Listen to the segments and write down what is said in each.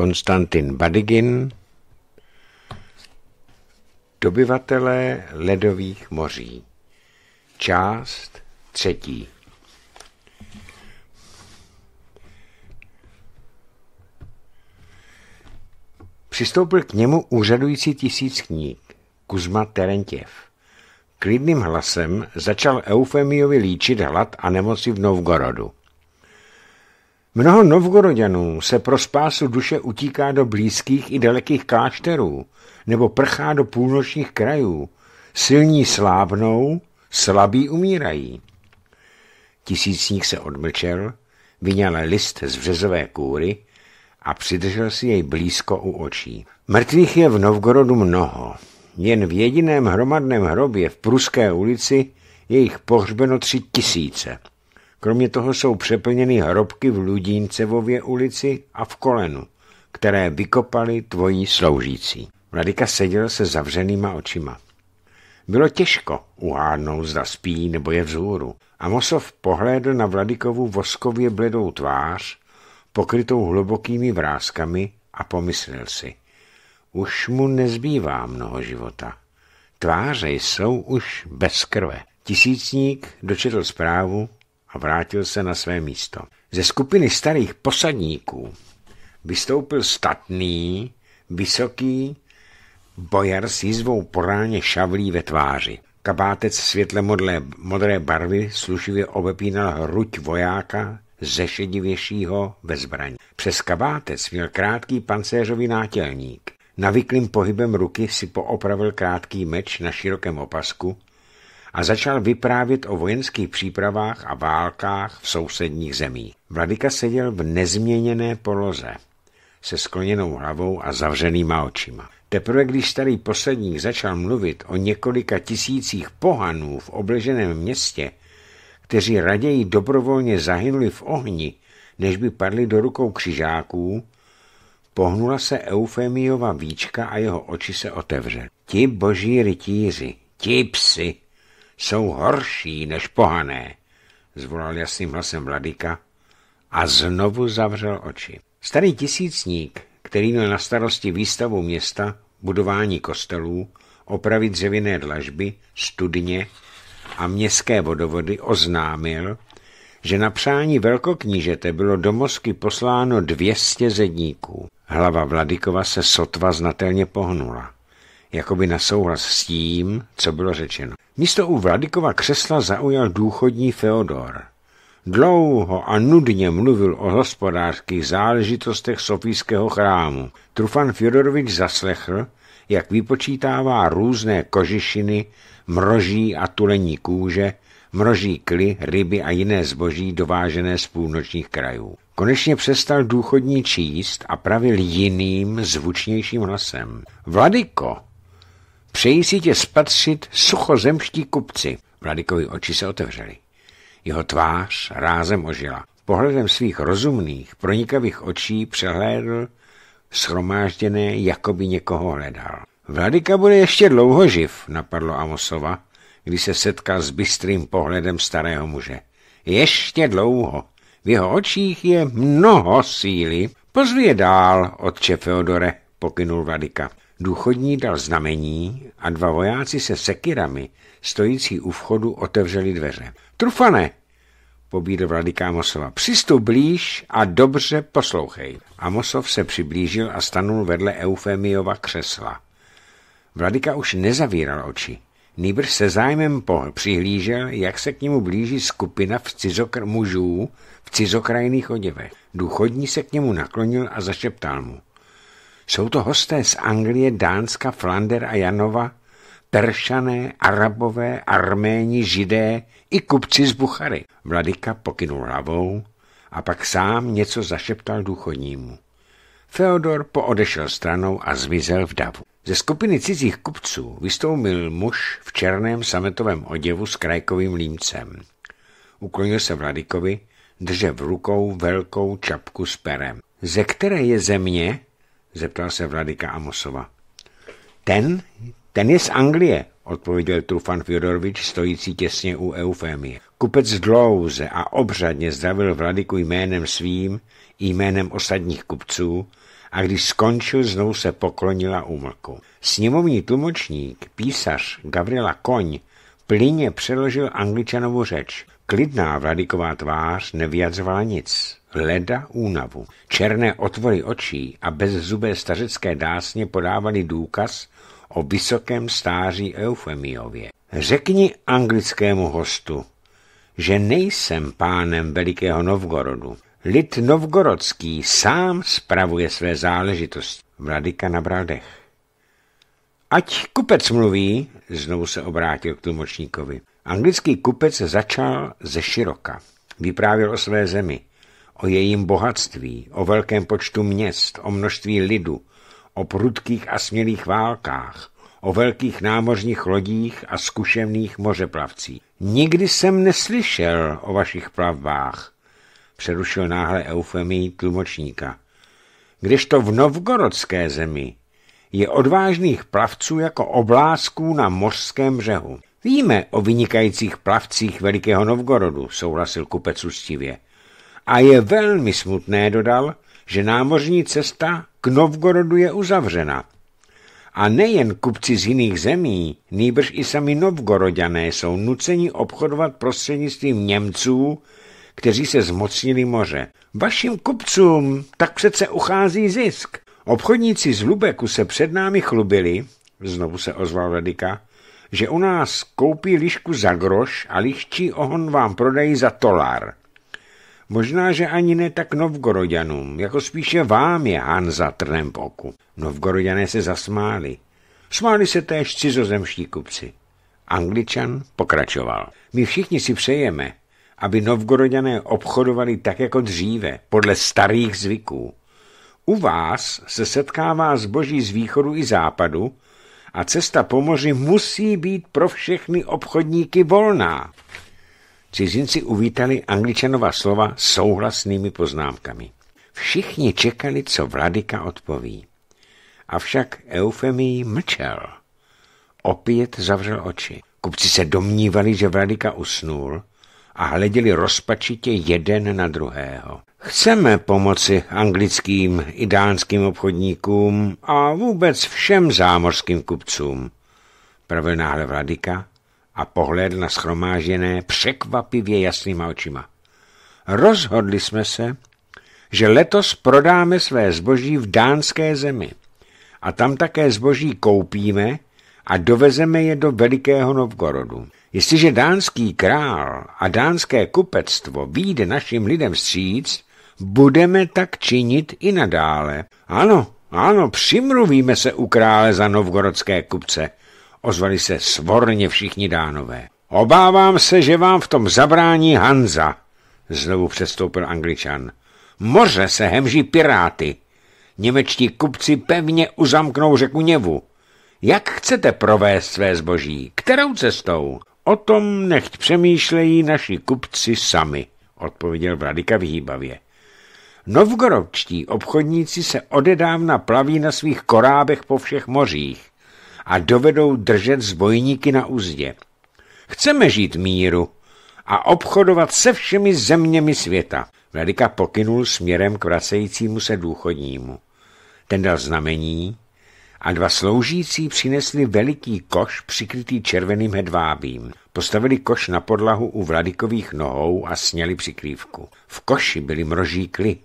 Konstantin Badigin, Dobyvatelé ledových moří. Část třetí. Přistoupil k němu úřadující kníh. Kuzma Terentěv. Klidným hlasem začal Eufemiovi líčit hlad a nemoci v Novgorodu. Mnoho novgoroděnů se pro spásu duše utíká do blízkých i dalekých klášterů nebo prchá do půlnočních krajů. Silní slábnou, slabí umírají. Tisícník se odmlčel, vyňal list z březové kůry a přidržel si jej blízko u očí. Mrtvých je v Novgorodu mnoho. Jen v jediném hromadném hrobě v Pruské ulici je jich pohřbeno tři tisíce. Kromě toho jsou přeplněny hrobky v Ludíncevově ulici a v Kolenu, které vykopali tvoji sloužící. Vladika seděl se zavřenýma očima. Bylo těžko uhádnout, zda spí nebo je vzhůru. Amosov pohlédl na Vladikovu voskově bledou tvář, pokrytou hlubokými vrázkami a pomyslel si. Už mu nezbývá mnoho života. Tváře jsou už bez krve. Tisícník dočetl zprávu a vrátil se na své místo. Ze skupiny starých posadníků vystoupil statný, vysoký bojar s jizvou poráně šavlí ve tváři. Kabátec světle modlé, modré barvy slušivě obepínal hruď vojáka ze šedivějšího ve zbraní. Přes kabátec měl krátký pancéřový nátělník. Navyklým pohybem ruky si poopravil krátký meč na širokém opasku a začal vyprávět o vojenských přípravách a válkách v sousedních zemí. Vladika seděl v nezměněné poloze, se skloněnou hlavou a zavřenýma očima. Teprve když starý posledník začal mluvit o několika tisících pohanů v obleženém městě, kteří raději dobrovolně zahynuli v ohni, než by padli do rukou křižáků, pohnula se Eufemiova víčka a jeho oči se otevřely. Ti boží rytíři, ti psi, jsou horší než pohané, zvolal jasným hlasem vladyka a znovu zavřel oči. Starý tisícník, který měl na starosti výstavu města, budování kostelů, opravy dřevěné dlažby, studně a městské vodovody, oznámil, že na přání velkoknížete bylo do Moskvy posláno 200 zedníků. Hlava Vladikova se sotva znatelně pohnula jakoby na souhlas s tím, co bylo řečeno. Místo u Vladikova křesla zaujal důchodní Feodor. Dlouho a nudně mluvil o hospodářských záležitostech Sofijského chrámu. Trufan Fjodorovič zaslechl, jak vypočítává různé kožišiny, mroží a tulení kůže, mroží kly, ryby a jiné zboží dovážené z půlnočních krajů. Konečně přestal důchodní číst a pravil jiným, zvučnějším hlasem. Vladiko, Přeji si tě spatřit suchozemští kupci. Vladikovi oči se otevřely. Jeho tvář rázem ožila. Pohledem svých rozumných, pronikavých očí přehlédl schromážděné, jako by někoho hledal. Vladika bude ještě dlouho živ, napadlo Amosova, když se setkal s bystrým pohledem starého muže. Ještě dlouho. V jeho očích je mnoho síly. Pozvě dál, otče Feodore, pokynul Vladika. Důchodní dal znamení a dva vojáci se sekirami, stojící u vchodu, otevřeli dveře. Trufane, pobídl vladyka Amosova. Přistup blíž a dobře poslouchej. Amosov se přiblížil a stanul vedle Eufemiova křesla. Vladyka už nezavíral oči. Nýbrž se zájmem pohl přihlížel, jak se k němu blíží skupina v mužů v cizokrajných oděvech. Důchodní se k němu naklonil a zašeptal mu. Jsou to hosté z Anglie, Dánska, Flander a Janova, Peršané, Arabové, Arméni, Židé i kupci z Buchary. Vladika pokynul hlavou a pak sám něco zašeptal důchodnímu. Feodor poodešel stranou a zmizel v davu. Ze skupiny cizích kupců vystoupil muž v černém sametovém oděvu s krajkovým límcem. Uklonil se Vladikovi, drže v rukou velkou čapku s perem. Ze které je země? zeptal se vladika Amosova. Ten? Ten je z Anglie, odpověděl Trufan Fjodorovič, stojící těsně u Eufémie. Kupec dlouze a obřadně zdravil vladiku jménem svým, jménem osadních kupců, a když skončil, znovu se poklonila a Sněmovní tlumočník, písař Gavrila Koň, plyně přeložil angličanovu řeč. Klidná vladiková tvář nevyjadřovala nic, leda únavu. Černé otvory očí a bezzubé stařecké dásně podávaly důkaz o vysokém stáří Eufemiově. Řekni anglickému hostu, že nejsem pánem Velikého Novgorodu. Lid novgorodský sám spravuje své záležitosti. Vladyka nabral dech. Ať kupec mluví, znovu se obrátil k tlumočníkovi. Anglický kupec začal ze široka. Vyprávěl o své zemi, o jejím bohatství, o velkém počtu měst, o množství lidu, o prudkých a smělých válkách, o velkých námořních lodích a zkušených mořeplavcích. Nikdy jsem neslyšel o vašich plavbách, přerušil náhle eufemii tlumočníka. Kdežto v novgorodské zemi je odvážných plavců jako oblázků na mořském břehu. Víme o vynikajících plavcích Velikého Novgorodu, souhlasil kupec ustivě. A je velmi smutné, dodal, že námořní cesta k Novgorodu je uzavřena. A nejen kupci z jiných zemí, nýbrž i sami Novgorodané jsou nuceni obchodovat prostřednictvím Němců, kteří se zmocnili moře. Vašim kupcům tak přece uchází zisk. Obchodníci z Lubeku se před námi chlubili, znovu se ozval Radika, že u nás koupí lišku za groš a liščí ohon vám prodají za tolár. Možná, že ani ne tak novgoroďanům, jako spíše vám je za trnem poku. Novgoroďané se zasmáli. Smáli se též cizozemští kupci. Angličan pokračoval. My všichni si přejeme, aby novgoroďané obchodovali tak jako dříve, podle starých zvyků. U vás se setkává zboží z východu i západu a cesta po moři musí být pro všechny obchodníky volná. Cizinci uvítali angličanova slova souhlasnými poznámkami. Všichni čekali, co vladyka odpoví. Avšak Eufemii mlčel. Opět zavřel oči. Kupci se domnívali, že vladyka usnul a hleděli rozpačitě jeden na druhého. Chceme pomoci anglickým i dánským obchodníkům a vůbec všem zámořským kupcům, pravil náhle Vladika a pohlédl na schromážené překvapivě jasnýma očima. Rozhodli jsme se, že letos prodáme své zboží v dánské zemi a tam také zboží koupíme a dovezeme je do Velikého Novgorodu. Jestliže dánský král a dánské kupectvo výjde našim lidem vstříc, budeme tak činit i nadále. Ano, ano, přimluvíme se u krále za novgorodské kupce, ozvali se svorně všichni dánové. Obávám se, že vám v tom zabrání Hanza, znovu přestoupil angličan. Moře se hemží piráty. Němečtí kupci pevně uzamknou řeku Něvu. Jak chcete provést své zboží? Kterou cestou? O tom nechť přemýšlejí naši kupci sami, odpověděl Vladika hýbavě. Novgorodští obchodníci se odedávna plaví na svých korábech po všech mořích a dovedou držet zbojníky na úzdě. Chceme žít míru a obchodovat se všemi zeměmi světa. Vladika pokynul směrem k vracejícímu se důchodnímu. Ten dal znamení a dva sloužící přinesli veliký koš přikrytý červeným hedvábím. Postavili koš na podlahu u vladikových nohou a sněli přikrývku. V koši byly mrožíkly,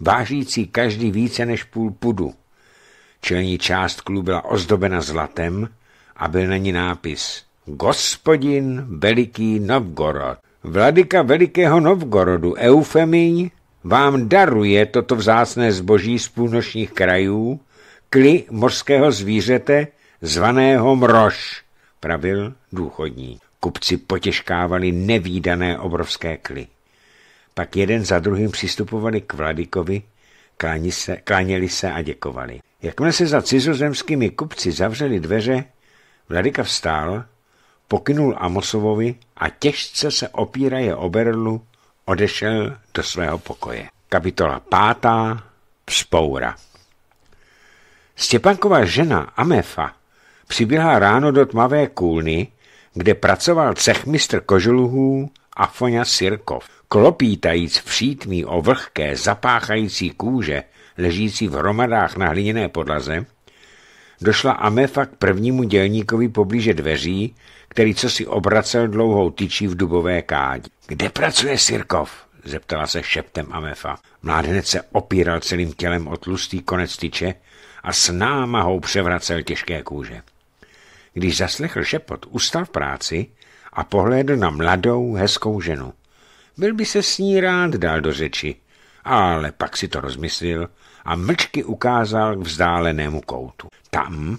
vážící každý více než půl pudu. Čelní část klu byla ozdobena zlatem a byl na ní nápis Gospodin Veliký Novgorod. Vladika Velikého Novgorodu, Eufemiň, vám daruje toto vzácné zboží z půlnočních krajů, kli mořského zvířete, zvaného mrož, pravil důchodní. Kupci potěžkávali nevýdané obrovské kly. Pak jeden za druhým přistupovali k Vladikovi, se, kláněli se a děkovali. Jakmile se za cizozemskými kupci zavřeli dveře, Vladika vstál, pokynul Amosovovi a těžce se opíraje o berlu odešel do svého pokoje. Kapitola pátá. Vzpoura. Stěpanková žena Amefa přiběhla ráno do tmavé kůlny, kde pracoval cechmistr koželuhů Afonia Sirkov. Klopítajíc přítmí o vlhké, zapáchající kůže, ležící v hromadách na hliněné podlaze, došla Amefa k prvnímu dělníkovi poblíže dveří, který co si obracel dlouhou tyčí v dubové kádi. Kde pracuje Sirkov? zeptala se šeptem Amefa. Mládenec se opíral celým tělem o tlustý konec tyče a s námahou převracel těžké kůže. Když zaslechl šepot, ustal v práci a pohlédl na mladou, hezkou ženu. Byl by se s ní rád dal do řeči, ale pak si to rozmyslil a mlčky ukázal k vzdálenému koutu. Tam,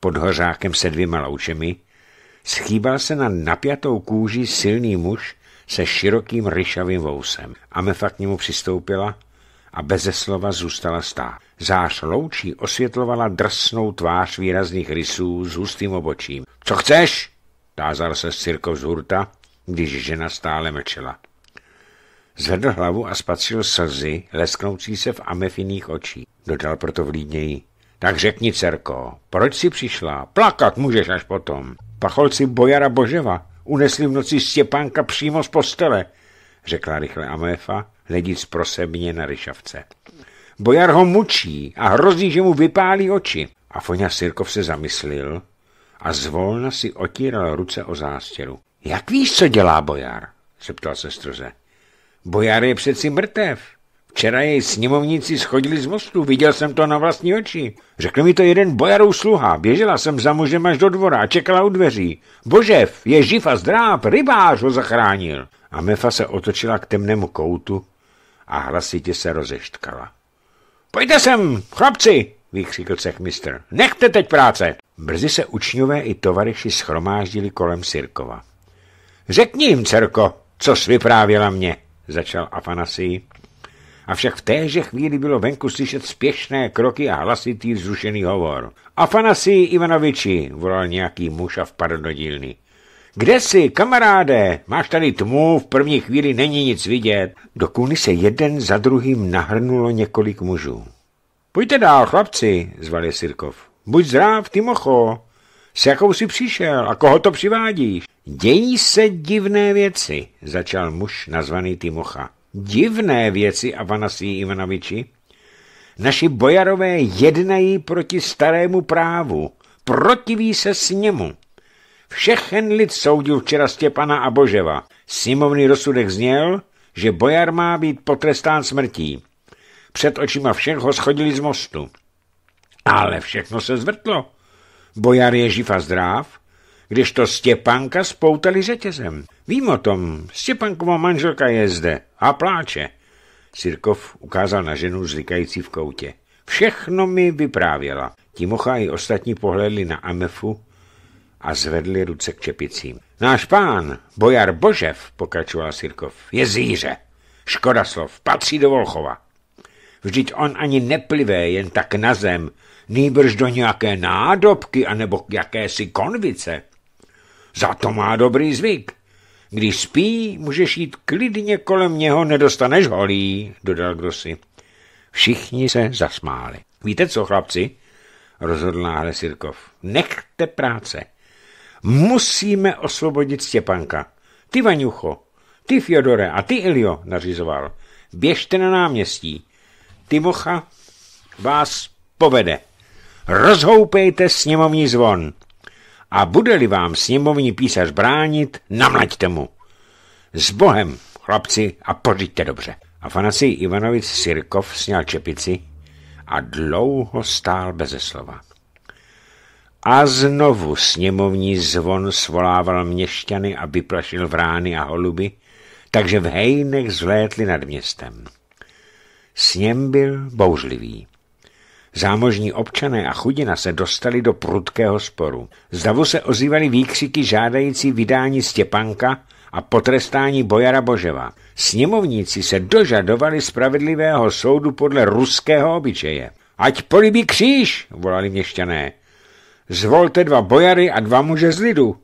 pod hořákem se dvěma loučemi, schýbal se na napjatou kůži silný muž se širokým ryšavým vousem. Amefa k němu přistoupila a beze slova zůstala stát. Zář loučí osvětlovala drsnou tvář výrazných rysů s hustým obočím. Co chceš? tázal se Cirkov z hurta, když žena stále mlčela. Zvedl hlavu a spatřil slzy, lesknoucí se v amefiných očí. Dodal proto vlídněji. Tak řekni, Cerko, proč si přišla? Plakat můžeš až potom. Pacholci Bojara Boževa unesli v noci Stěpánka přímo z postele, řekla rychle Améfa, hledíc prosebně na ryšavce. Bojar ho mučí a hrozí, že mu vypálí oči. A Foňa Sirkov se zamyslil a zvolna si otíral ruce o zástěru. Jak víš, co dělá Bojar? zeptal se stroze. Bojar je přeci mrtev. Včera jej sněmovníci schodili z mostu, viděl jsem to na vlastní oči. Řekl mi to jeden bojarů sluha, běžela jsem za mužem až do dvora a čekala u dveří. Božev, je živ a zdráv, rybář ho zachránil. A Mefa se otočila k temnému koutu a hlasitě se rozeštkala. Pojďte sem, chlapci, vykřikl cechmistr. Nechte teď práce. Brzy se učňové i tovaryši schromáždili kolem Sirkova. Řekni jim, dcerko, co jsi vyprávěla mě, začal Afanasii. Avšak v téže chvíli bylo venku slyšet spěšné kroky a hlasitý zrušený hovor. Afanasí Ivanoviči, volal nějaký muž a vpadl do dílny. Kde jsi, kamaráde? Máš tady tmu, v první chvíli není nic vidět. Do kůny se jeden za druhým nahrnulo několik mužů. Pojďte dál, chlapci, zval je Sirkov. Buď zdrav, Timocho. S jakou jsi přišel a koho to přivádíš? Dějí se divné věci, začal muž nazvaný Timocha. Divné věci, Avanasí Ivanoviči. Naši bojarové jednají proti starému právu. Protiví se s němu. Všechen lid soudil včera Stěpana a Boževa. Simovný rozsudek zněl, že bojar má být potrestán smrtí. Před očima všech ho schodili z mostu. Ale všechno se zvrtlo. Bojar je živ a zdráv, když to Stěpanka spoutali řetězem. Vím o tom, Stěpankova manželka je zde a pláče. Sirkov ukázal na ženu zlikající v koutě. Všechno mi vyprávěla. Timocha i ostatní pohledli na Amefu, a zvedli ruce k čepicím. Náš pán, bojar Božev, pokračoval Sirkov, je zíře. Škoda slov, patří do Volchova. Vždyť on ani neplivé jen tak na zem, nýbrž do nějaké nádobky anebo k jakési konvice. Za to má dobrý zvyk. Když spí, můžeš jít klidně kolem něho, nedostaneš holí, dodal Grossi. Všichni se zasmáli. Víte co, chlapci? rozhodl náhle Sirkov. Nechte práce. Musíme osvobodit Stěpanka. Ty, Vaňucho, ty, Fiodore a ty, Ilio, nařizoval. Běžte na náměstí. Timocha vás povede. Rozhoupejte sněmovní zvon. A bude-li vám sněmovní písař bránit, namlaďte mu. S Bohem, chlapci, a pořiďte dobře. A fanací Ivanovič Sirkov sněl čepici a dlouho stál beze slova. A znovu sněmovní zvon svolával měšťany, aby plašil vrány a holuby, takže v hejnech zlétli nad městem. Sněm byl bouřlivý. Zámožní občané a chudina se dostali do prudkého sporu. Zdavu se ozývaly výkřiky žádající vydání Stěpanka a potrestání Bojara Boževa. Sněmovníci se dožadovali spravedlivého soudu podle ruského obyčeje. Ať polibí kříž, volali měšťané. Zvolte dva bojary a dva muže z lidu.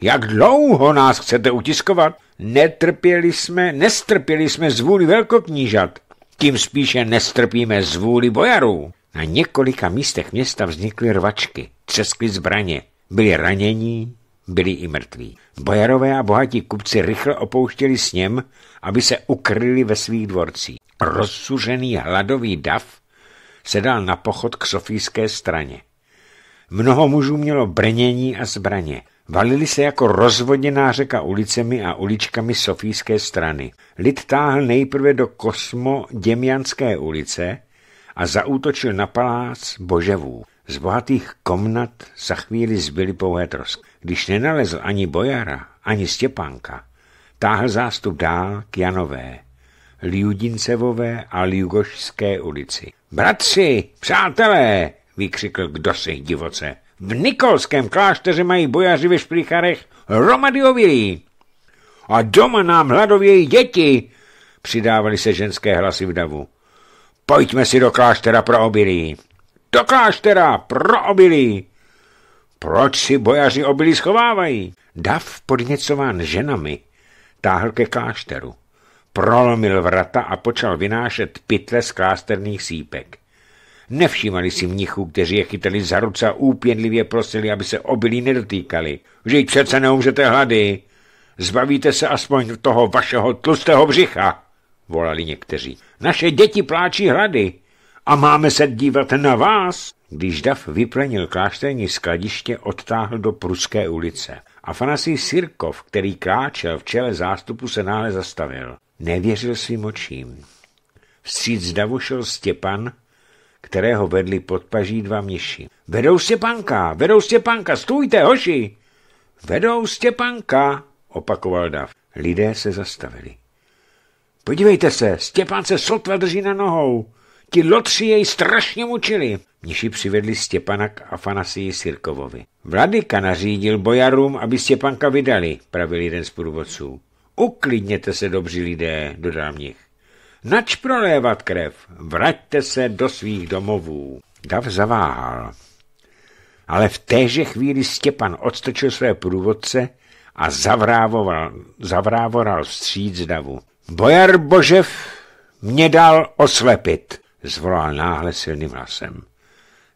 Jak dlouho nás chcete utiskovat? Netrpěli jsme, nestrpěli jsme zvůli velkoknížat. Tím spíše nestrpíme zvůli bojarů. Na několika místech města vznikly rvačky, třeskly zbraně, byli ranění, byli i mrtví. Bojarové a bohatí kupci rychle opouštěli sněm, aby se ukryli ve svých dvorcích. Rozsužený hladový dav se dal na pochod k sofijské straně. Mnoho mužů mělo brnění a zbraně. Valili se jako rozvoděná řeka ulicemi a uličkami sofijské strany. Lid táhl nejprve do kosmo Děmianské ulice a zaútočil na palác Boževů. Z bohatých komnat za chvíli zbyly pouhé trosky. Když nenalezl ani Bojara, ani Stěpánka, táhl zástup dál k Janové, Ljudincevové a Ljugošské ulici. Bratři, přátelé, vykřikl kdosi divoce. V Nikolském klášteře mají bojaři ve šplicharech hromady ovilí. A doma nám hladovějí děti, přidávali se ženské hlasy v davu. Pojďme si do kláštera pro obilí. Do kláštera pro obilí. Proč si bojaři obilí schovávají? Dav, podněcován ženami, táhl ke klášteru. Prolomil vrata a počal vynášet pytle z klásterných sípek. Nevšímali si mnichů, kteří je chytali za ruce a úpěnlivě prosili, aby se obilí nedotýkali. Vždyť přece neumřete hlady. Zbavíte se aspoň toho vašeho tlustého břicha, volali někteří. Naše děti pláčí hlady a máme se dívat na vás. Když Dav vyplenil klášterní skladiště, odtáhl do Pruské ulice. Afanasij Sirkov, který kráčel v čele zástupu, se náhle zastavil. Nevěřil svým očím. Vstříc Davu šel Stěpan, kterého vedli pod paží dva mniši. Vedou Stěpanka, vedou Stěpanka, stůjte, hoši! Vedou Stěpanka, opakoval Dav. Lidé se zastavili. Podívejte se, Stěpán se sotva drží na nohou. Ti lotři jej strašně mučili. Mniši přivedli Stěpana k Afanasii Sirkovovi. Vladyka nařídil bojarům, aby Stěpanka vydali, pravil jeden z průvodců. Uklidněte se, dobří lidé, dodal mnich. Nač prolévat krev, vraťte se do svých domovů. Dav zaváhal. Ale v téže chvíli Stěpan odstočil své průvodce a zavrávoval, zavrávoral vstříc davu. Bojar Božev mě dal oslepit, zvolal náhle silným hlasem.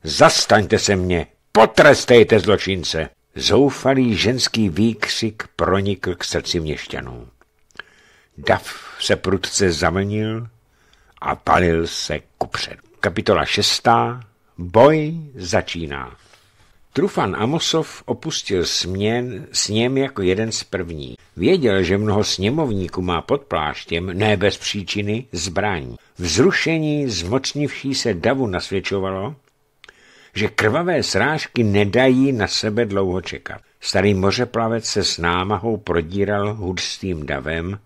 Zastaňte se mě, potrestejte zločince. Zoufalý ženský výkřik pronikl k srdci měšťanů. Dav se prudce zamlnil a palil se kupřed. Kapitola 6. Boj začíná. Trufan Amosov opustil směn, s něm jako jeden z první. Věděl, že mnoho sněmovníků má pod pláštěm, ne bez příčiny, zbraň. Vzrušení zmocnivší se davu nasvědčovalo, že krvavé srážky nedají na sebe dlouho čekat. Starý mořeplavec se s námahou prodíral hudstým davem,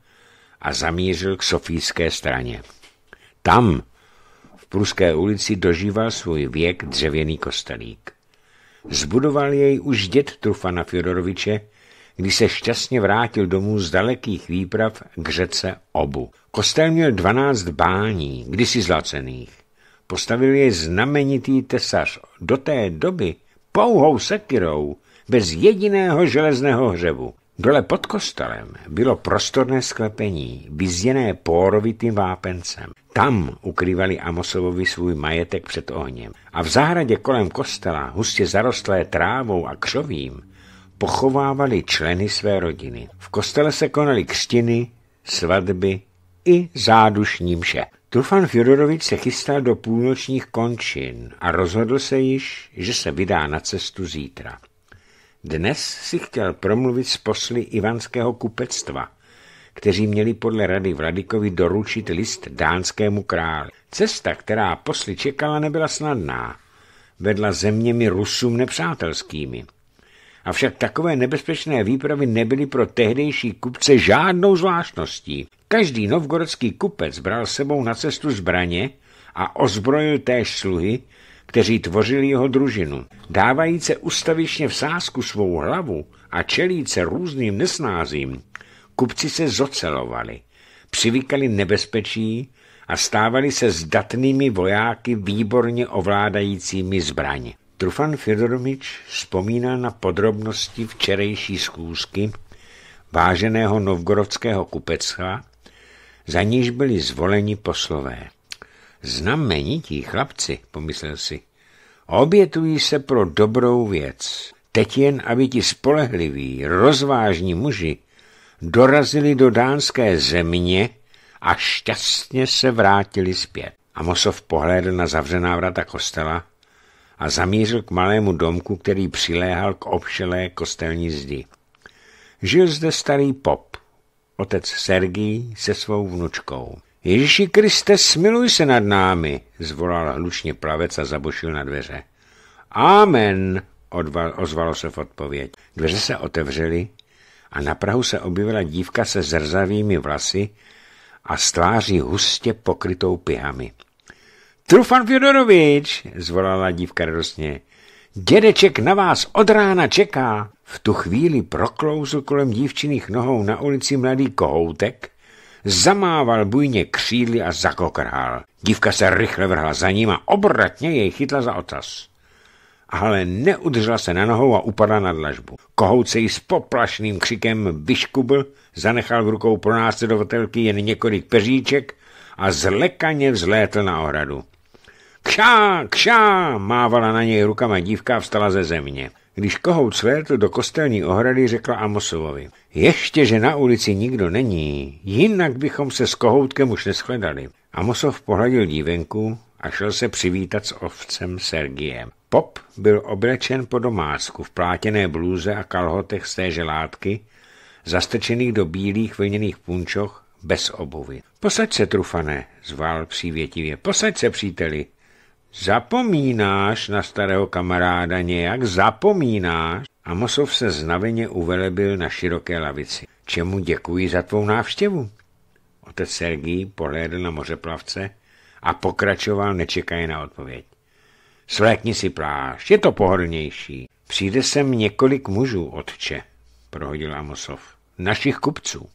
a zamířil k sofijské straně. Tam, v Pruské ulici, dožíval svůj věk dřevěný kostelík. Zbudoval jej už děd Trufana Fjodoroviče, když se šťastně vrátil domů z dalekých výprav k řece Obu. Kostel měl dvanáct bání, kdysi zlacených. Postavil je znamenitý tesař do té doby pouhou sekirou, bez jediného železného hřebu. Dole pod kostelem bylo prostorné sklepení, vyzděné pórovitým vápencem. Tam ukrývali Amosovovi svůj majetek před ohněm. A v zahradě kolem kostela, hustě zarostlé trávou a křovím, pochovávali členy své rodiny. V kostele se konaly křtiny, svatby i zádušní mše. Trufan Fjodorovič se chystal do půlnočních končin a rozhodl se již, že se vydá na cestu zítra. Dnes si chtěl promluvit s posly ivanského kupectva, kteří měli podle rady Vladikovi doručit list dánskému králi. Cesta, která posly čekala, nebyla snadná. Vedla zeměmi Rusům nepřátelskými. Avšak takové nebezpečné výpravy nebyly pro tehdejší kupce žádnou zvláštností. Každý novgorodský kupec bral sebou na cestu zbraně a ozbrojil též sluhy, kteří tvořili jeho družinu. Dávajíce ustavičně v sázku svou hlavu a čelíce různým nesnázím, kupci se zocelovali, přivykali nebezpečí a stávali se zdatnými vojáky výborně ovládajícími zbraň. Trufan Fedorovič vzpomíná na podrobnosti včerejší schůzky váženého novgorodského kupecka, za níž byli zvoleni poslové. Znamenití chlapci, pomyslel si. Obětují se pro dobrou věc. Teď jen, aby ti spolehliví, rozvážní muži dorazili do dánské země a šťastně se vrátili zpět. Amosov pohlédl na zavřená vrata kostela a zamířil k malému domku, který přiléhal k obšelé kostelní zdi. Žil zde starý pop, otec Sergij se svou vnučkou. Ježíši Kriste, smiluj se nad námi, zvolal hlučně plavec a zabošil na dveře. Amen, odval, ozvalo se v odpověď. Dveře se otevřely a na Prahu se objevila dívka se zrzavými vlasy a stváří hustě pokrytou pihami. Trufan Fjodorovič, zvolala dívka radostně. Dědeček na vás od rána čeká. V tu chvíli proklouzl kolem dívčiných nohou na ulici mladý kohoutek, zamával bujně křídly a zakokrhal. Dívka se rychle vrhla za ním a obratně jej chytla za ocas. Ale neudržela se na nohou a upadla na dlažbu. Kohouce s poplašným křikem vyškubl, zanechal v rukou pro následovatelky jen několik peříček a zlekaně vzlétl na ohradu. Kšá, kšá, mávala na něj rukama dívka a vstala ze země. Když kohout svétl do kostelní ohrady, řekla Amosovovi. Ještě, že na ulici nikdo není, jinak bychom se s kohoutkem už neschledali. Amosov pohladil dívenku a šel se přivítat s ovcem Sergiem. Pop byl oblečen po domácku v plátěné blůze a kalhotech z téže látky, zastrčených do bílých vlněných punčoch bez obuvy. Posaď se, trufané, zval přívětivě. Posaď se, příteli, Zapomínáš na starého kamaráda nějak, zapomínáš? Amosov se znaveně uvelebil na široké lavici. Čemu děkuji za tvou návštěvu? Otec Sergij pohlédl na mořeplavce a pokračoval nečekaje na odpověď. Svlékni si plášť, je to pohodlnější. Přijde sem několik mužů, otče, prohodil Amosov. Našich kupců.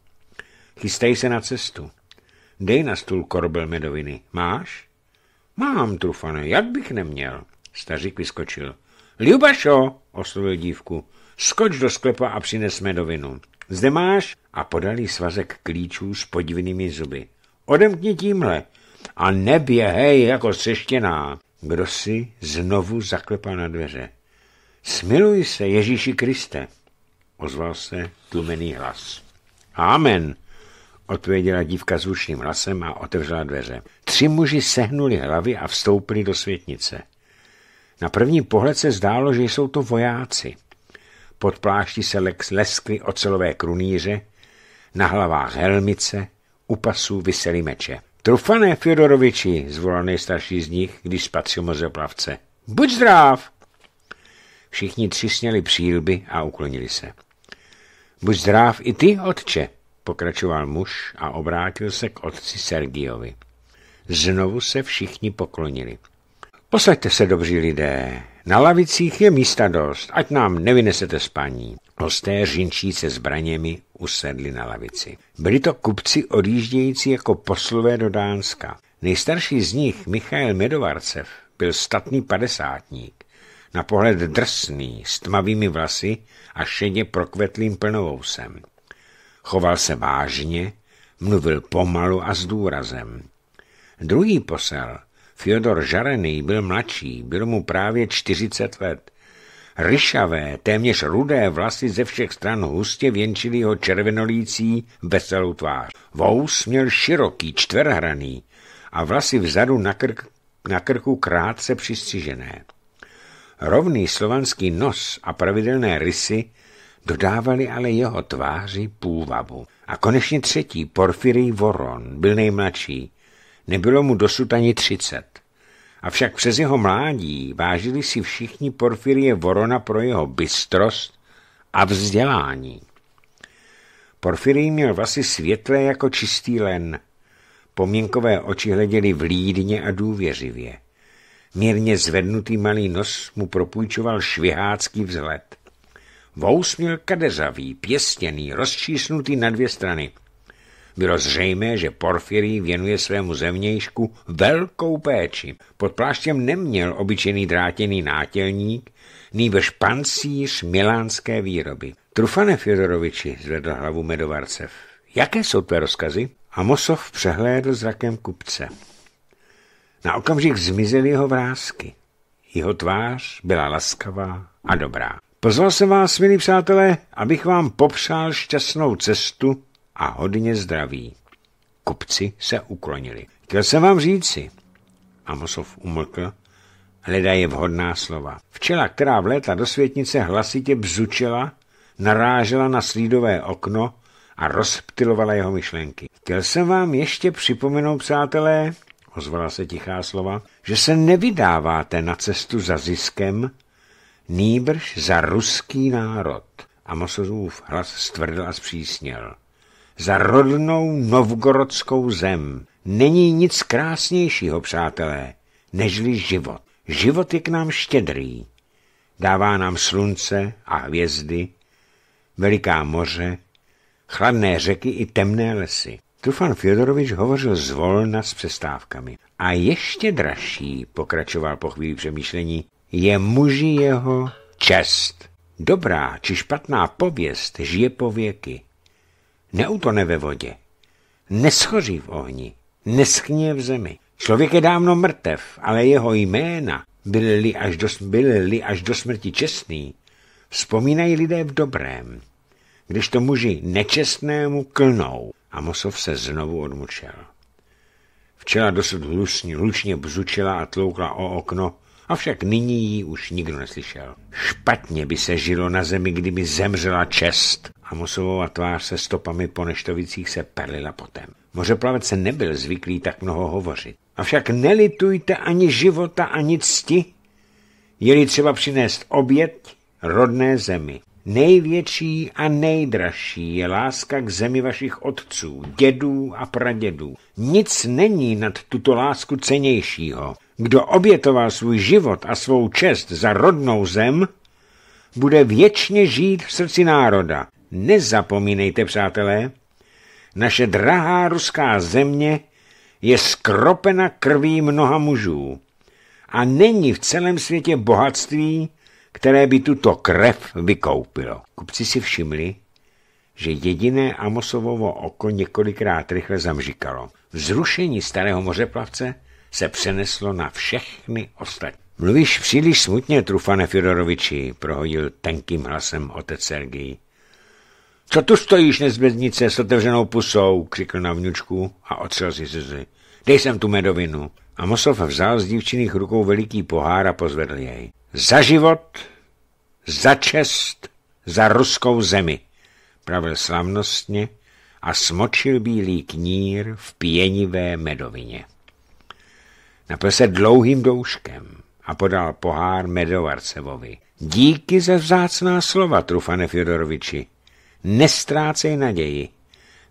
Chystej se na cestu. Dej na stůl korbel medoviny. Máš? Mám, trufane, jak bych neměl? Stařík vyskočil. Ljubašo, oslovil dívku, skoč do sklepa a přines medovinu. Zde máš a podali svazek klíčů s podivnými zuby. Odemkni tímhle a neběhej jako seštěná. Kdo si znovu zaklepal na dveře. Smiluj se, Ježíši Kriste, ozval se tlumený hlas. Amen, odpověděla dívka zvučným hlasem a otevřela dveře. Tři muži sehnuli hlavy a vstoupili do světnice. Na první pohled se zdálo, že jsou to vojáci. Pod plášti se leskly ocelové krunýře, na hlavách helmice, u pasů visely meče. Trufané Fjodoroviči, zvolal nejstarší z nich, když spatřil mozoplavce. Buď zdrav! Všichni tři přílby a uklonili se. Buď zdrav i ty, otče, pokračoval muž a obrátil se k otci Sergiovi. Znovu se všichni poklonili. Posaďte se, dobří lidé, na lavicích je místa dost, ať nám nevynesete spaní. Hosté řinčí se zbraněmi usedli na lavici. Byli to kupci odjíždějící jako poslové do Dánska. Nejstarší z nich, Michal Medovarcev, byl statný padesátník. Na pohled drsný, s tmavými vlasy a šedě prokvetlým plnovousem. Choval se vážně, mluvil pomalu a s důrazem. Druhý posel, Fyodor Žarený, byl mladší, byl mu právě 40 let. Ryšavé, téměř rudé vlasy ze všech stran hustě věnčily ho červenolící veselou tvář. Vous měl široký, čtverhraný a vlasy vzadu na, krk, na krku krátce přistřižené. Rovný slovanský nos a pravidelné rysy Dodávali ale jeho tváři půvabu. A konečně třetí, Porfirij Voron, byl nejmladší. Nebylo mu dosud ani třicet. Avšak přes jeho mládí vážili si všichni Porfirie Vorona pro jeho bystrost a vzdělání. Porfirý měl vlasy světlé jako čistý len. Pomínkové oči hleděly vlídně a důvěřivě. Mírně zvednutý malý nos mu propůjčoval švihácký vzhled. Vous měl kadeřavý, pěstěný, rozčísnutý na dvě strany. Bylo zřejmé, že Porfiry věnuje svému zemějšku velkou péči. Pod pláštěm neměl obyčejný drátěný nátělník, nýbrž pancíř milánské výroby. Trufane Fjodoroviči, zvedl hlavu Medovarcev. Jaké jsou tvé rozkazy? Amosov přehlédl zrakem kupce. Na okamžik zmizely jeho vrázky. Jeho tvář byla laskavá a dobrá. Pozval jsem vás, milí přátelé, abych vám popřál šťastnou cestu a hodně zdraví. Kupci se uklonili. Chtěl jsem vám říci, Amosov umlkl, hledaje vhodná slova. Včela, která vlétla do světnice, hlasitě bzučela, narážela na slídové okno a rozptilovala jeho myšlenky. Chtěl jsem vám ještě připomenout, přátelé, ozvala se tichá slova, že se nevydáváte na cestu za ziskem, nýbrž za ruský národ. Amosozův hlas stvrdl a zpřísněl. Za rodnou novgorodskou zem. Není nic krásnějšího, přátelé, nežli život. Život je k nám štědrý. Dává nám slunce a hvězdy, veliká moře, chladné řeky i temné lesy. Trufan Fjodorovič hovořil zvolna s přestávkami. A ještě dražší, pokračoval po chvíli přemýšlení, je muži jeho čest. Dobrá či špatná pověst žije po věky. Neutone ve vodě, neschoří v ohni, neschně v zemi. Člověk je dávno mrtev, ale jeho jména, byli-li až, do, byli až do smrti čestný, vzpomínají lidé v dobrém, když to muži nečestnému klnou. Amosov se znovu odmučel. Včela dosud hlučně, hlučně bzučila a tloukla o okno, Avšak nyní ji už nikdo neslyšel. Špatně by se žilo na zemi, kdyby zemřela čest. Mosovova tvář se stopami po neštovicích se perlila potem. Mořeplavec nebyl zvyklý tak mnoho hovořit. Avšak nelitujte ani života, ani cti, je-li třeba přinést oběť rodné zemi. Největší a nejdražší je láska k zemi vašich otců, dědů a pradědů. Nic není nad tuto lásku cenějšího. Kdo obětoval svůj život a svou čest za rodnou zem, bude věčně žít v srdci národa. Nezapomínejte, přátelé, naše drahá ruská země je skropena krví mnoha mužů a není v celém světě bohatství, které by tuto krev vykoupilo. Kupci si všimli, že jediné Amosovovo oko několikrát rychle zamřikalo. Vzrušení starého mořeplavce se přeneslo na všechny ostatní. Mluvíš příliš smutně, Trufane Fyroroviči, prohodil tenkým hlasem otec Sergij. Co tu stojíš, nezbednice, s otevřenou pusou, křikl na vňučku a otřel si slzy. Dej sem tu medovinu. A Mosov vzal z dívčiných rukou veliký pohár a pozvedl jej. Za život, za čest, za ruskou zemi, pravil slavnostně a smočil bílý knír v pěnivé medovině. Napil se dlouhým douškem a podal pohár Medovarcevovi. Díky za vzácná slova, Trufane Fjodoroviči. Nestrácej naději.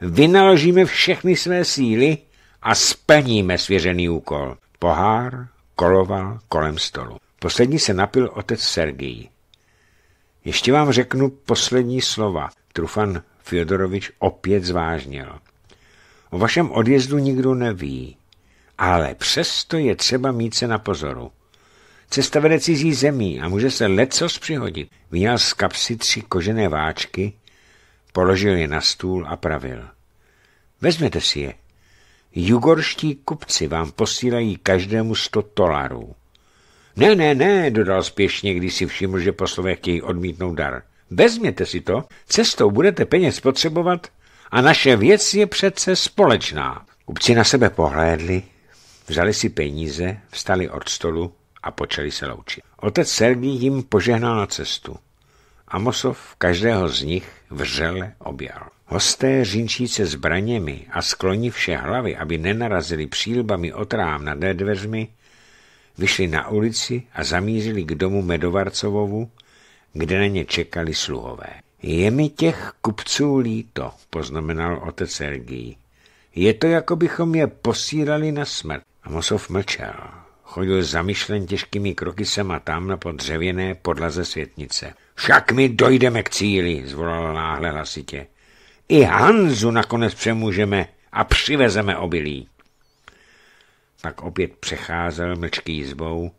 Vynaložíme všechny své síly a splníme svěřený úkol. Pohár koloval kolem stolu. Poslední se napil otec Sergij. Ještě vám řeknu poslední slova. Trufan Fjodorovič opět zvážnil. O vašem odjezdu nikdo neví ale přesto je třeba mít se na pozoru. Cesta vede cizí zemí a může se lecos přihodit. Vyjal z kapsy tři kožené váčky, položil je na stůl a pravil. Vezměte si je. Jugorští kupci vám posílají každému sto dolarů. Ne, ne, ne, dodal spěšně, když si všiml, že poslové chtějí odmítnout dar. Vezměte si to, cestou budete peněz potřebovat a naše věc je přece společná. Kupci na sebe pohlédli, Vzali si peníze, vstali od stolu a počali se loučit. Otec Sergí jim požehnal na cestu. Amosov každého z nich vřele objal. Hosté řinčíce zbraněmi a skloní vše hlavy, aby nenarazili přílbami otrám nad dveřmi, vyšli na ulici a zamířili k domu Medovarcovovu, kde na ně čekali sluhové. Je mi těch kupců líto, poznamenal otec Sergij. Je to, jako bychom je posílali na smrt. A mlčel. Chodil zamišlen těžkými kroky sem a tam na podřevěné podlaze světnice. Však my dojdeme k cíli, zvolal náhle hlasitě. I Hanzu nakonec přemůžeme a přivezeme obilí. Pak opět přecházel mlčký jizbou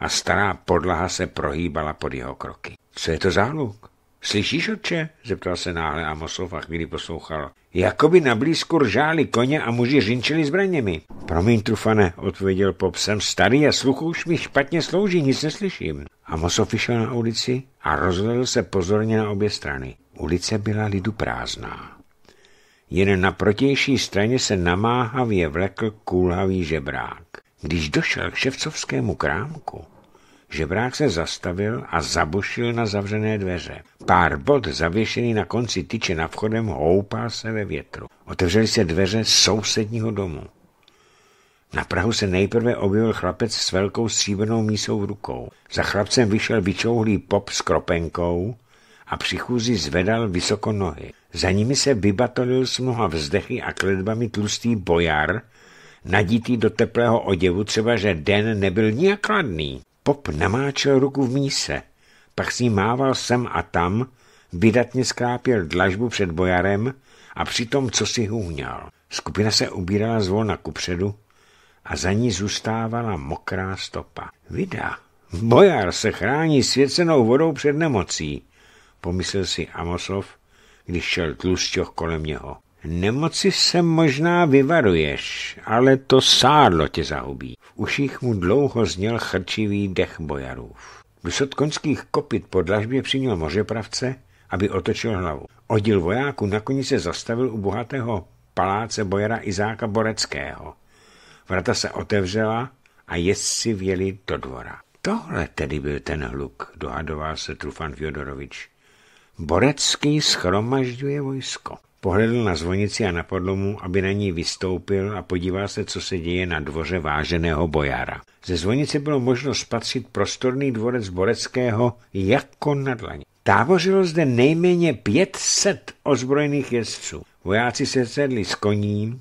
a stará podlaha se prohýbala pod jeho kroky. Co je to záluk? Slyšíš, otče? zeptal se náhle Amosov a chvíli poslouchal. Jakoby na blízku ržáli koně a muži řinčili zbraněmi. Promiň, trufane, odpověděl pop, jsem starý a sluchu už mi špatně slouží, nic neslyším. Amosov vyšel na ulici a rozhledl se pozorně na obě strany. Ulice byla lidu prázdná. Jen na protější straně se namáhavě vlekl kulhavý žebrák. Když došel k ševcovskému krámku, Žebrák se zastavil a zabošil na zavřené dveře. Pár bod zavěšený na konci tyče na vchodem houpá se ve větru. Otevřely se dveře sousedního domu. Na Prahu se nejprve objevil chlapec s velkou stříbrnou mísou v rukou. Za chlapcem vyšel vyčouhlý pop s kropenkou a při chůzi zvedal vysoko nohy. Za nimi se vybatolil s mnoha vzdechy a kledbami tlustý bojar, nadítý do teplého oděvu, třeba že den nebyl nijak chladný. Pop namáčel ruku v míse, pak si mával sem a tam, vydatně skrápěl dlažbu před bojarem a přitom co si hůňal. Skupina se ubírala zvolna kupředu a za ní zůstávala mokrá stopa. Vida, bojar se chrání svěcenou vodou před nemocí, pomyslel si Amosov, když šel tlusťoch kolem něho. Nemoci se možná vyvaruješ, ale to sádlo tě zahubí. V uších mu dlouho zněl chrčivý dech bojarův. Dusot konských kopit po dlažbě přiněl mořepravce, aby otočil hlavu. Odil vojáku nakonec se zastavil u bohatého paláce bojara Izáka Boreckého. Vrata se otevřela a jezdci vjeli do dvora. Tohle tedy byl ten hluk, dohadoval se Trufan Fjodorovič. Borecký schromažďuje vojsko. Pohledl na zvonici a na podlomu, aby na ní vystoupil a podíval se, co se děje na dvoře váženého bojára. Ze zvonice bylo možno spatřit prostorný dvorec Boreckého jako na dlaně. Tábořilo zde nejméně 500 ozbrojených jezdců. Vojáci se sedli s koním,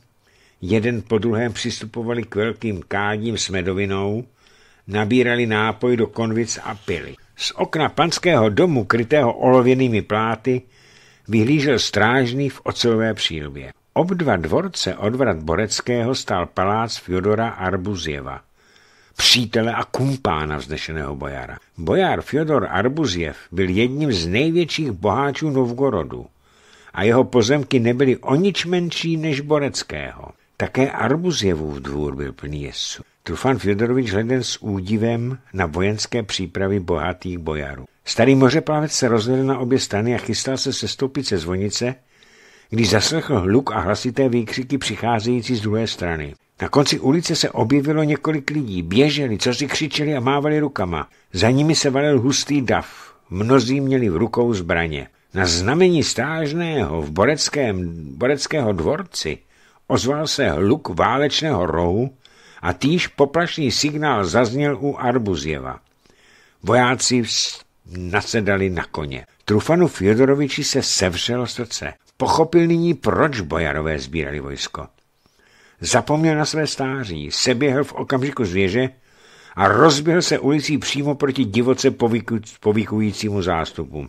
jeden po druhém přistupovali k velkým kádím s medovinou, nabírali nápoj do konvic a pili. Z okna panského domu, krytého olověnými pláty, vyhlížel strážný v ocelové přílbě. Obdva dvorce odvrat Boreckého stál palác Fjodora Arbuzjeva, přítele a kumpána vznešeného bojara. Bojar Fjodor Arbuzjev byl jedním z největších boháčů Novgorodu a jeho pozemky nebyly o nič menší než Boreckého. Také Arbuzjevův dvůr byl plný jesu. Trufan Fjodorovič hleden s údivem na vojenské přípravy bohatých bojarů. Starý mořeplavec se rozhledl na obě strany a chystal se sestoupit ze zvonice, když zaslechl hluk a hlasité výkřiky přicházející z druhé strany. Na konci ulice se objevilo několik lidí, běželi, co si křičeli a mávali rukama. Za nimi se valil hustý dav, mnozí měli v rukou zbraně. Na znamení strážného v Boreckém, Boreckého dvorci ozval se hluk válečného rohu a týž poplašný signál zazněl u Arbuzjeva. Vojáci nasedali na koně. Trufanu Fjodoroviči se sevřelo srdce. Pochopil nyní, proč bojarové sbírali vojsko. Zapomněl na své stáří, seběhl v okamžiku zvěže a rozběhl se ulicí přímo proti divoce povykujícímu zástupu.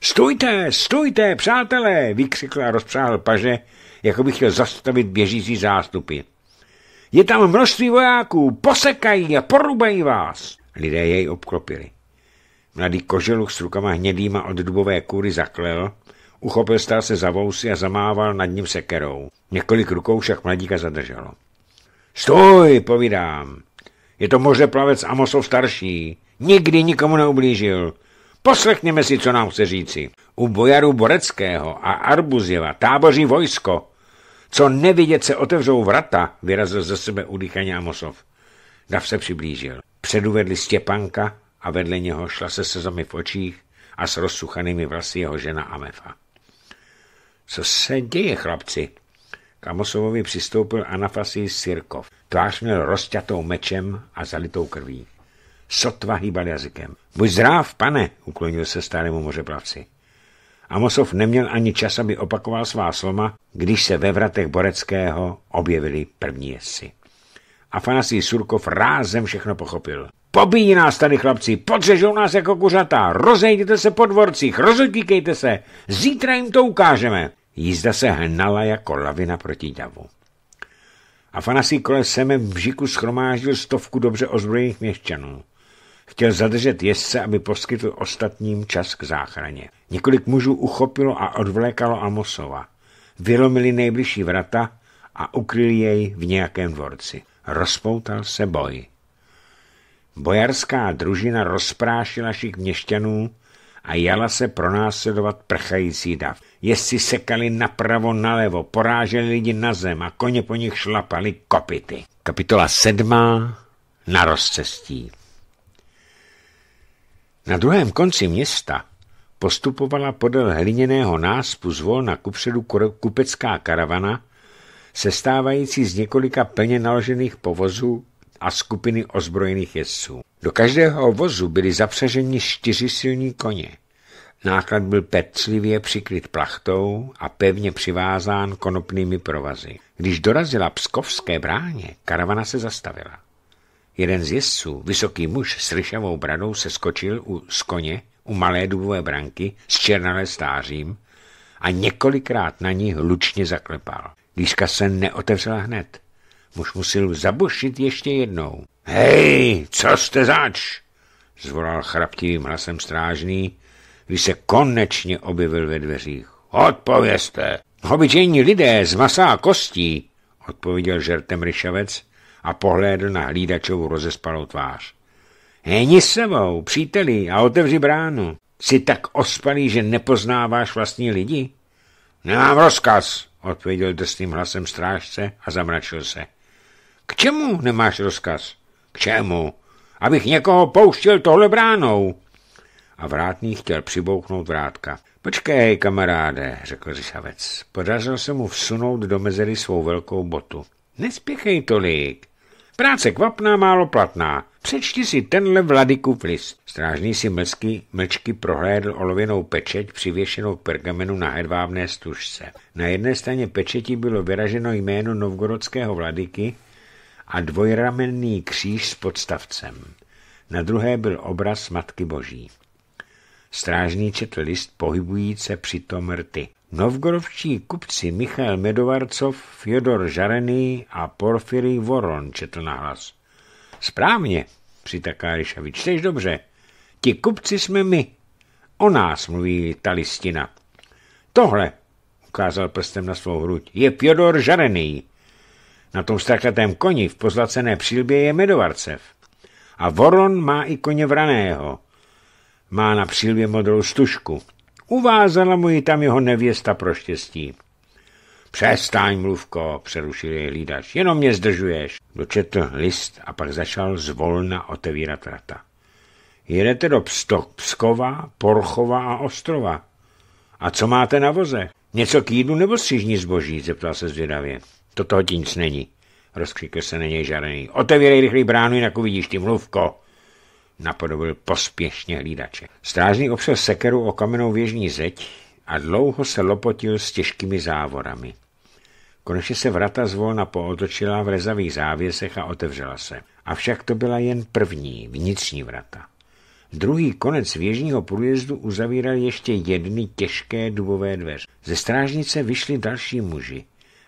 Stojte, stojte, přátelé, vykřikl a rozpřáhl paže, jako by chtěl zastavit běžící zástupy. Je tam množství vojáků, posekají a porubají vás. Lidé jej obklopili. Mladý koželuch s rukama hnědýma od dubové kůry zaklel, uchopil stál se za vousy a zamával nad ním sekerou. Několik rukou však mladíka zadrželo. Stoj, povídám. Je to plavec Amosov starší. Nikdy nikomu neublížil. Poslechněme si, co nám chce říci. U bojarů Boreckého a Arbuzjeva táboří vojsko. Co nevidět se otevřou vrata, vyrazil ze sebe udýchaně Amosov. Dav se přiblížil. Předuvedli Stěpanka, a vedle něho šla se slzami v očích a s rozsuchanými vlasy jeho žena Amefa. Co se děje, chlapci? K Amosovovi přistoupil Anafasi Sirkov. Tvář měl rozťatou mečem a zalitou krví. Sotva hýbal jazykem. Buď zráv, pane, uklonil se starému mořeplavci. Amosov neměl ani čas, aby opakoval svá slova, když se ve vratech Boreckého objevili první jezdci. Afanasij Surkov rázem všechno pochopil. Pobíjí nás tady chlapci, podřežou nás jako kuřata, rozejděte se po dvorcích, rozutíkejte se, zítra jim to ukážeme. Jízda se hnala jako lavina proti davu. Afanasí kolem semem v Žiku schromáždil stovku dobře ozbrojených měšťanů. Chtěl zadržet jezdce, aby poskytl ostatním čas k záchraně. Několik mužů uchopilo a odvlékalo Amosova. Vylomili nejbližší vrata a ukryli jej v nějakém dvorci. Rozpoutal se boj. Bojarská družina rozprášila šik měšťanů a jala se pronásledovat prchající dav. Jestli sekali napravo, nalevo, poráželi lidi na zem a koně po nich šlapali kopity. Kapitola sedmá na rozcestí. Na druhém konci města postupovala podél hliněného náspu zvolna kupředu kupecká karavana, sestávající z několika plně naložených povozů a skupiny ozbrojených jezdců. Do každého vozu byly zapřeženi čtyři silní koně. Náklad byl pečlivě přikryt plachtou a pevně přivázán konopnými provazy. Když dorazila pskovské bráně, karavana se zastavila. Jeden z jezdců, vysoký muž s ryšavou bradou, se skočil u, z koně u malé dubové branky s černalé stářím a několikrát na ní hlučně zaklepal. Líška se neotevřela hned. Muž musel zabušit ještě jednou. Hej, co jste zač? zvolal chraptivým hlasem strážný, když se konečně objevil ve dveřích. Odpovězte! Obyčejní lidé z masa a kostí, odpověděl žertem ryšavec a pohlédl na hlídačovu rozespalou tvář. Heni sebou, příteli, a otevři bránu. Jsi tak ospalý, že nepoznáváš vlastní lidi? Nemám rozkaz, odpověděl drsným hlasem strážce a zamračil se. K čemu nemáš rozkaz? K čemu? Abych někoho pouštěl tohle bránou. A vrátný chtěl přibouknout vrátka. Počkej, kamaráde, řekl Řišavec. Podařil se mu vsunout do mezery svou velkou botu. Nespěchej tolik. Práce kvapná, málo platná. Přečti si tenhle vladyku list. Strážný si mlsky, mlčky prohlédl olověnou pečeť přivěšenou k pergamenu na hedvábné stužce. Na jedné straně pečeti bylo vyraženo jméno novgorodského vladyky a dvojramenný kříž s podstavcem. Na druhé byl obraz Matky Boží. Strážný četl list pohybujíce tom rty. Novgorovčí kupci Michal Medovarcov, Fjodor Žarený a Porfiry Voron četl nahlas. Správně, přitaká Ryšavi, čteš dobře. Ti kupci jsme my. O nás mluví ta listina. Tohle, ukázal prstem na svou hruď, je Fjodor Žarený. Na tom strakatém koni v pozlacené přílbě je medovarcev. A voron má i koně vraného. Má na přílbě modrou stužku. Uvázala mu ji tam jeho nevěsta pro štěstí. Přestaň, mluvko, přerušil jej hlídač, jenom mě zdržuješ. Dočetl list a pak začal zvolna otevírat vrata. Jedete do Pstok, Pskova, Porchova a Ostrova. A co máte na voze? Něco k jídlu nebo střížní zboží, zeptal se zvědavě. To toho ti nic není, rozkřikl se na něj žarený. Otevírej rychlý bránu, jinak uvidíš ty mluvko. Napodobil pospěšně hlídače. Strážný opřel sekeru o kamennou věžní zeď a dlouho se lopotil s těžkými závorami. Konečně se vrata zvolna pootočila v rezavých závěsech a otevřela se. Avšak to byla jen první, vnitřní vrata. Druhý konec věžního průjezdu uzavíral ještě jedny těžké dubové dveře. Ze strážnice vyšli další muži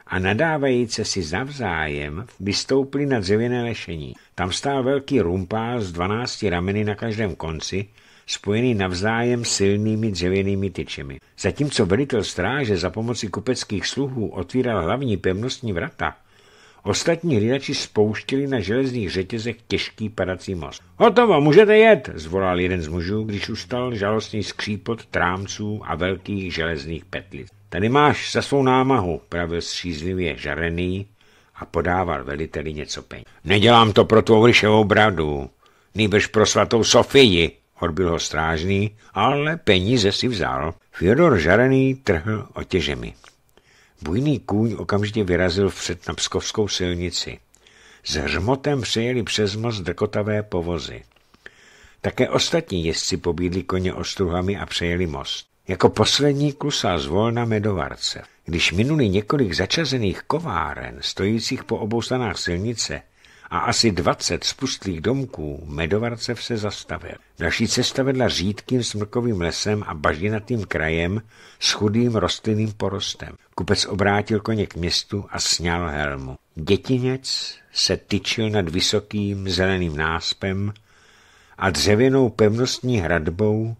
a nadávajíce si navzájem vystoupili na dřevěné lešení. Tam stál velký rumpál s dvanácti rameny na každém konci, spojený navzájem silnými dřevěnými tyčemi. Zatímco velitel stráže za pomoci kupeckých sluhů otvíral hlavní pevnostní vrata, ostatní hlídači spouštili na železných řetězech těžký padací most. Hotovo, můžete jet, zvolal jeden z mužů, když ustal žalostný skřípot trámců a velkých železných petlic. Tady máš za svou námahu, pravil střízlivě žarený a podával veliteli něco peněz. Nedělám to pro tvou ryševou bradu, nýbrž pro svatou Sofii, odbil ho strážný, ale peníze si vzal. Fyodor žarený trhl otěžemi. Bujný kůň okamžitě vyrazil před na pskovskou silnici. S hřmotem přejeli přes most drkotavé povozy. Také ostatní jezdci pobídli koně ostruhami a přejeli most. Jako poslední klusá zvolna medovarce. Když minuli několik začazených kováren, stojících po obou stranách silnice, a asi dvacet spustlých domků medovarce se zastavil. Další cesta vedla řídkým smrkovým lesem a bažinatým krajem s chudým rostlinným porostem. Kupec obrátil koně k městu a sněl helmu. Dětinec se tyčil nad vysokým zeleným náspem a dřevěnou pevnostní hradbou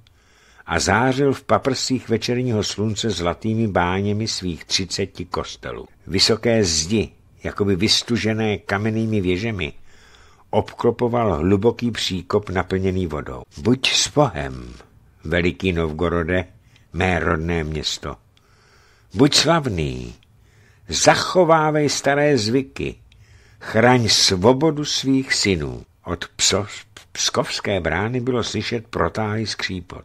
a zářil v paprsích večerního slunce zlatými báněmi svých třiceti kostelů. Vysoké zdi, jakoby vystužené kamennými věžemi, obklopoval hluboký příkop naplněný vodou. Buď s Bohem, veliký Novgorode, mé rodné město. Buď slavný, zachovávej staré zvyky, chraň svobodu svých synů. Od pso pskovské brány bylo slyšet protáhlý skřípot.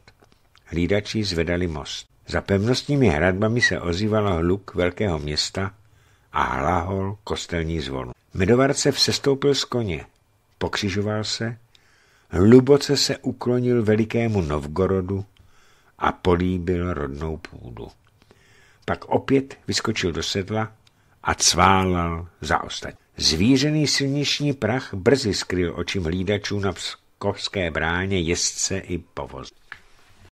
Hlídači zvedali most. Za pevnostními hradbami se ozýval hluk velkého města a hlahol kostelní zvonu. Medovarce vsestoupil z koně, pokřižoval se, hluboce se uklonil velikému Novgorodu a políbil rodnou půdu. Pak opět vyskočil do sedla a cválal za ostatní. Zvířený silniční prach brzy skryl očím hlídačů na pskovské bráně jezdce i povoz.